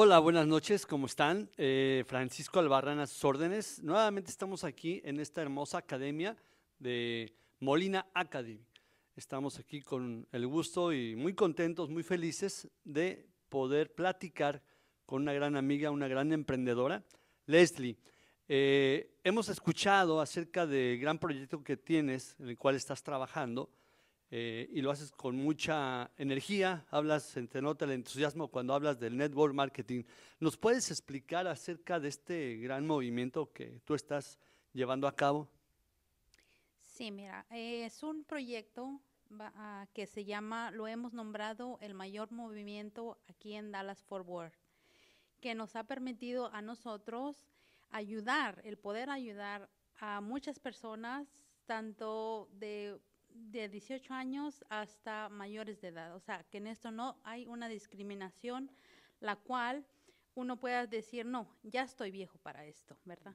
Hola, buenas noches, ¿cómo están? Eh, Francisco Albarrán a sus órdenes. Nuevamente estamos aquí en esta hermosa academia de Molina Academy. Estamos aquí con el gusto y muy contentos, muy felices de poder platicar con una gran amiga, una gran emprendedora, Leslie. Eh, hemos escuchado acerca del gran proyecto que tienes, en el cual estás trabajando, eh, y lo haces con mucha energía, hablas, se te nota el entusiasmo cuando hablas del network marketing. ¿Nos puedes explicar acerca de este gran movimiento que tú estás llevando a cabo? Sí, mira, eh, es un proyecto que se llama, lo hemos nombrado el mayor movimiento aquí en Dallas Forward, que nos ha permitido a nosotros ayudar, el poder ayudar a muchas personas, tanto de de 18 años hasta mayores de edad. O sea, que en esto no hay una discriminación la cual uno pueda decir, no, ya estoy viejo para esto, ¿verdad?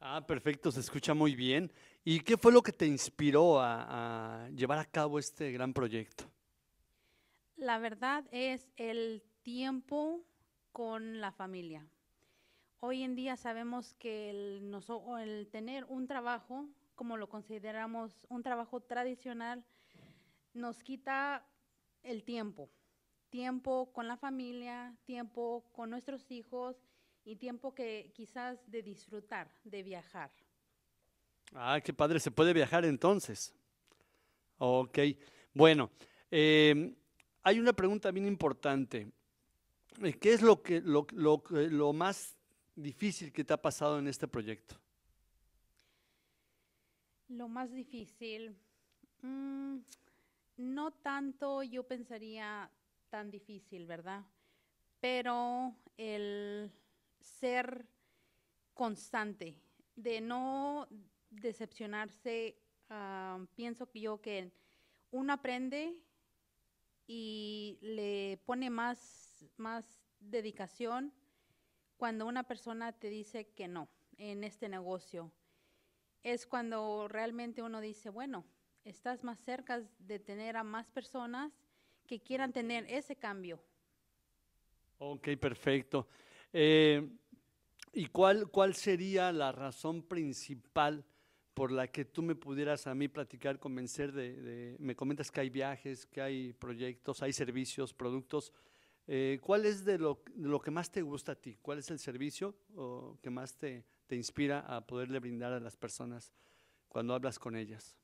Ah, perfecto, se escucha muy bien. ¿Y qué fue lo que te inspiró a, llevar a cabo este gran proyecto? La verdad es el tiempo con la familia. Hoy en día sabemos que el tener un trabajo como lo consideramos un trabajo tradicional, nos quita el tiempo, tiempo con la familia, tiempo con nuestros hijos y tiempo que quizás de disfrutar, de viajar. Ah, qué padre, se puede viajar entonces. Ok, bueno, eh, hay una pregunta bien importante. Eh, ¿Qué es lo, que, lo, lo, lo más difícil que te ha pasado en este proyecto? Lo más difícil. Mm, no tanto, yo pensaría tan difícil, ¿verdad? Pero el ser constante, de no decepcionarse, ah, pienso que yo que uno aprende y le pone más, más dedicación cuando una persona te dice que no en este negocio es cuando realmente uno dice, bueno, estás más cerca de tener a más personas que quieran tener ese cambio. Ok, perfecto. Eh, ¿Y cuál, cuál sería la razón principal por la que tú me pudieras a mí platicar, convencer de, de, me comentas que hay viajes, que hay proyectos, hay servicios, productos? Eh, ¿Cuál es de lo, que más te gusta a ti? ¿Cuál es el servicio o, que más te, inspira a poderle brindar a las personas cuando hablas con ellas?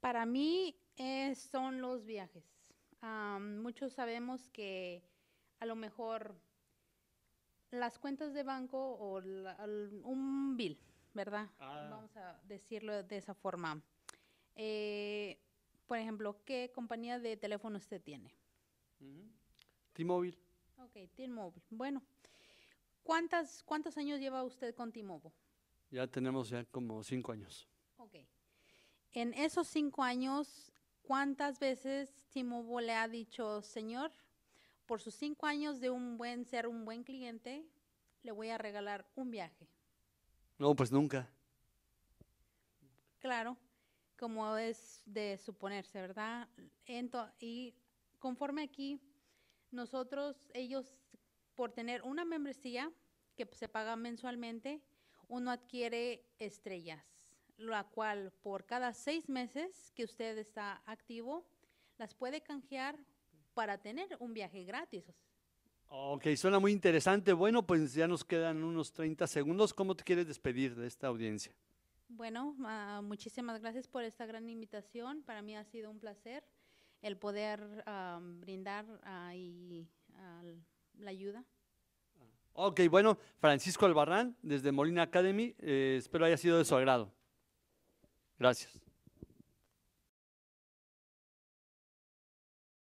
Para mí eh, son los viajes. muchos sabemos que a lo mejor las cuentas de banco o un bill, ¿verdad? Ah. Vamos a decirlo de esa forma. Eh, por ejemplo, ¿qué compañía de teléfono usted tiene? t Ok, t Bueno, ¿cuántas, ¿cuántos años lleva usted con t Ya tenemos ya como cinco años. Ok. En esos cinco años, ¿cuántas veces t le ha dicho, señor, por sus cinco años de un buen ser un buen cliente, le voy a regalar un viaje? No, pues nunca. Claro, como es de suponerse, ¿verdad? Ento y conforme aquí, nosotros, ellos, por tener una membresía que se paga mensualmente, uno adquiere estrellas, la cual por cada seis meses que usted está activo, las puede canjear para tener un viaje gratis. Ok, suena muy interesante. Bueno, pues ya nos quedan unos 30 segundos. ¿Cómo te quieres despedir de esta audiencia? Bueno, ah, muchísimas gracias por esta gran invitación. Para mí ha sido un placer el poder brindar la ayuda. Ok, bueno, Francisco Albarrán, desde Molina Academy, eh, espero haya sido de su agrado. Gracias.